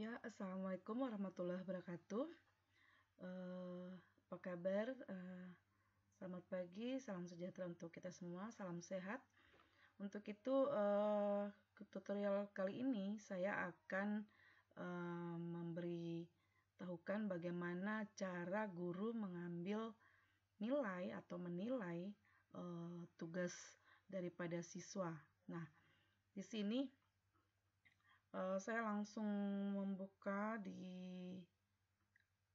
Ya, Assalamualaikum warahmatullahi wabarakatuh. Uh, apa kabar? Uh, selamat pagi, salam sejahtera untuk kita semua, salam sehat. Untuk itu, uh, tutorial kali ini saya akan uh, memberi tahukan bagaimana cara guru mengambil nilai atau menilai uh, tugas daripada siswa. Nah, di sini Eh, saya langsung membuka di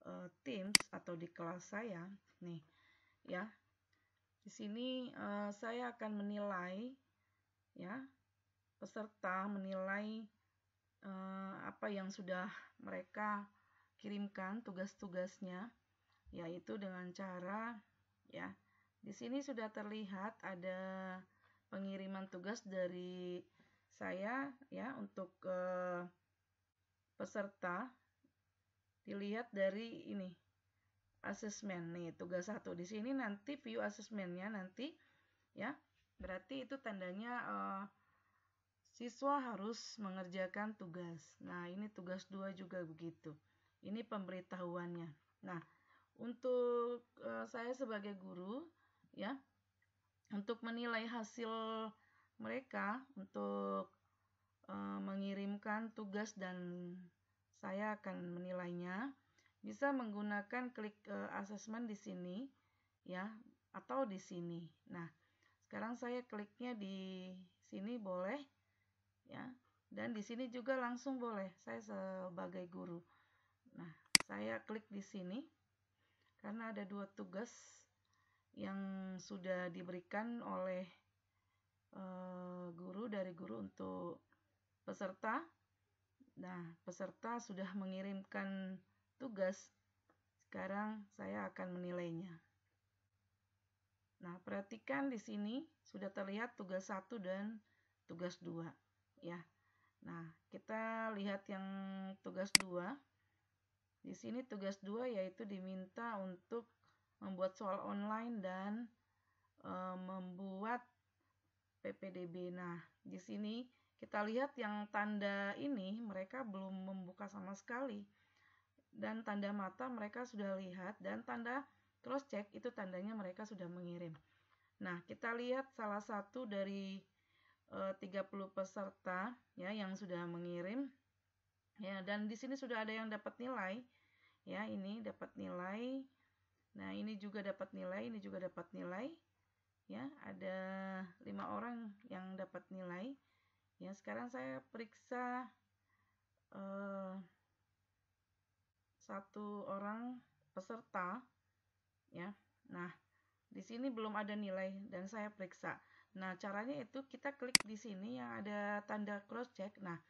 uh, Teams atau di kelas saya nih ya di sini uh, saya akan menilai ya peserta menilai uh, apa yang sudah mereka kirimkan tugas-tugasnya yaitu dengan cara ya di sini sudah terlihat ada pengiriman tugas dari saya ya untuk eh, peserta dilihat dari ini asesmen nih tugas satu di sini nanti view asesmennya nanti ya berarti itu tandanya uh, siswa harus mengerjakan tugas nah ini tugas dua juga begitu ini pemberitahuannya nah untuk uh, saya sebagai guru ya untuk menilai hasil mereka untuk e, mengirimkan tugas dan saya akan menilainya. Bisa menggunakan klik e, assessment di sini ya atau di sini. Nah, sekarang saya kliknya di sini boleh ya. Dan di sini juga langsung boleh. Saya sebagai guru. Nah, saya klik di sini karena ada dua tugas yang sudah diberikan oleh Eh, guru dari guru untuk peserta. Nah, peserta sudah mengirimkan tugas. Sekarang saya akan menilainya. Nah, perhatikan di sini sudah terlihat tugas 1 dan tugas 2 ya. Nah, kita lihat yang tugas 2. Di sini tugas 2 yaitu diminta untuk membuat soal online dan e, membuat PPDB. Nah, di sini kita lihat yang tanda ini mereka belum membuka sama sekali. Dan tanda mata mereka sudah lihat dan tanda cross check itu tandanya mereka sudah mengirim. Nah, kita lihat salah satu dari e, eh, 30 peserta ya yang sudah mengirim. Ya, dan di sini sudah ada yang dapat nilai. Ya, ini dapat nilai. Nah, ini juga dapat nilai, ini juga dapat nilai ya ada lima orang yang dapat nilai ya sekarang saya periksa eh, satu orang peserta ya nah di sini belum ada nilai dan saya periksa nah caranya itu kita klik di sini yang ada tanda cross check nah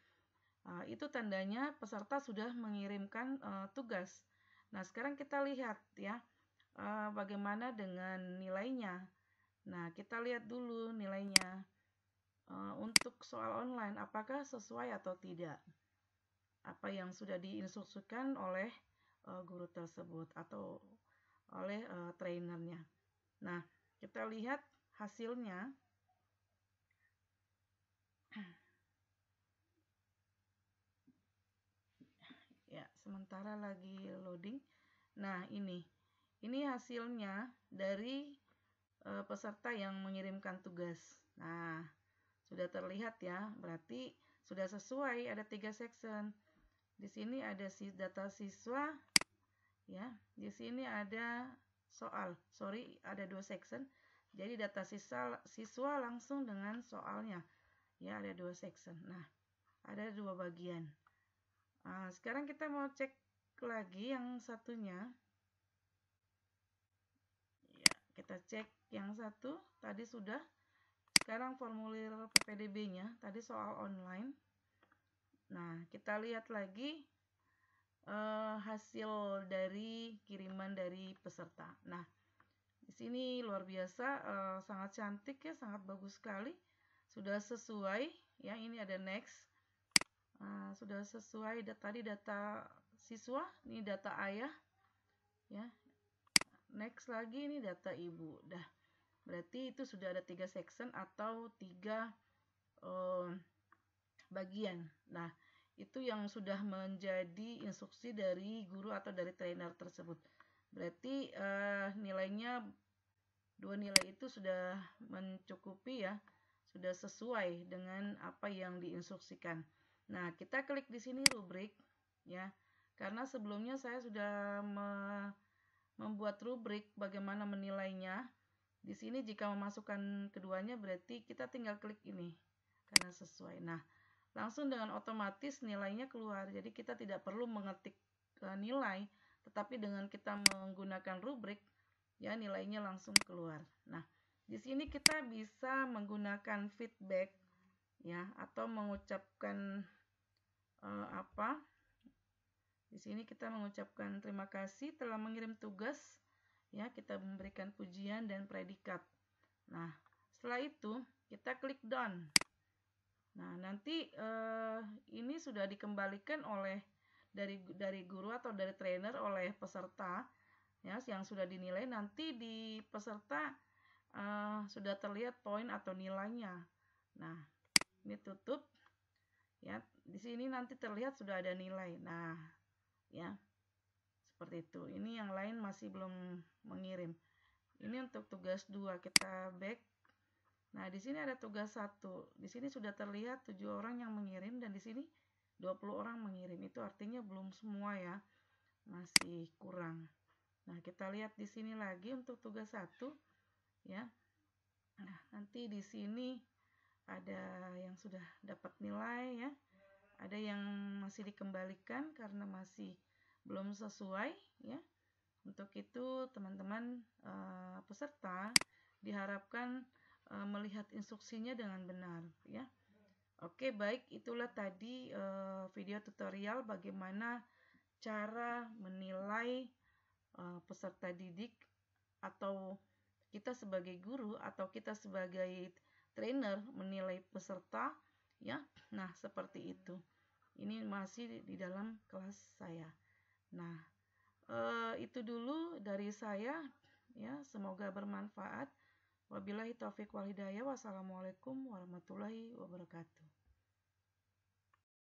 eh, itu tandanya peserta sudah mengirimkan uh, tugas nah sekarang kita lihat ya uh, bagaimana dengan nilainya Nah, kita lihat dulu nilainya. Uh, untuk soal online, apakah sesuai atau tidak? Apa yang sudah diinstruksikan oleh uh, guru tersebut atau oleh uh, trainernya. Nah, kita lihat hasilnya. ya, sementara lagi loading. Nah, ini. Ini hasilnya dari Eh, peserta yang mengirimkan tugas. Nah, sudah terlihat ya, berarti sudah sesuai ada tiga section. Di sini ada si data siswa, ya. Di sini ada soal. Sorry, ada dua section. Jadi data siswa, siswa langsung dengan soalnya. Ya, ada dua section. Nah, ada dua bagian. Nah, sekarang kita mau cek lagi yang satunya. Kita cek yang satu tadi sudah. Sekarang formulir PPDB-nya tadi soal online. Nah, kita lihat lagi eh, hasil dari kiriman dari peserta. Nah, di sini luar biasa eh, sangat cantik ya, sangat bagus sekali. Sudah sesuai ya, ini ada next. Uh, sudah sesuai data, tadi data siswa, ini data ayah, ya next lagi ini data ibu. Dah, berarti itu sudah ada tiga section atau tiga eh, bagian. Nah, itu yang sudah menjadi instruksi dari guru atau dari trainer tersebut. Berarti eh, nilainya dua nilai itu sudah mencukupi ya, sudah sesuai dengan apa yang diinstruksikan. Nah, kita klik di sini rubrik ya. Karena sebelumnya saya sudah me membuat rubrik bagaimana menilainya. Di sini jika memasukkan keduanya berarti kita tinggal klik ini karena sesuai. Nah, langsung dengan otomatis nilainya keluar. Jadi kita tidak perlu mengetik e, nilai, tetapi dengan kita menggunakan rubrik ya nilainya langsung keluar. Nah, di sini kita bisa menggunakan feedback ya atau mengucapkan uh, apa? Di sini kita mengucapkan terima kasih telah mengirim tugas ya, kita memberikan pujian dan predikat. Nah, setelah itu kita klik done. Nah, nanti eh, ini sudah dikembalikan oleh dari dari guru atau dari trainer oleh peserta ya yang sudah dinilai nanti di peserta eh, sudah terlihat poin atau nilainya. Nah, ini tutup ya. Di sini nanti terlihat sudah ada nilai. Nah, ya seperti itu ini yang lain masih belum mengirim ini untuk tugas 2 kita back nah di sini ada tugas satu di sini sudah terlihat tujuh orang yang mengirim dan di sini 20 orang mengirim itu artinya belum semua ya masih kurang nah kita lihat di sini lagi untuk tugas satu ya nah nanti di sini ada yang sudah dapat nilai ya ada yang masih dikembalikan karena masih belum sesuai ya untuk itu teman-teman uh, peserta diharapkan uh, melihat instruksinya dengan benar ya Oke baik itulah tadi uh, video tutorial bagaimana cara menilai uh, peserta didik atau kita sebagai guru atau kita sebagai trainer menilai peserta ya nah seperti itu ini masih di dalam kelas saya nah eh, itu dulu dari saya ya semoga bermanfaat wabillahi taufik wal hidayah wassalamualaikum warahmatullahi wabarakatuh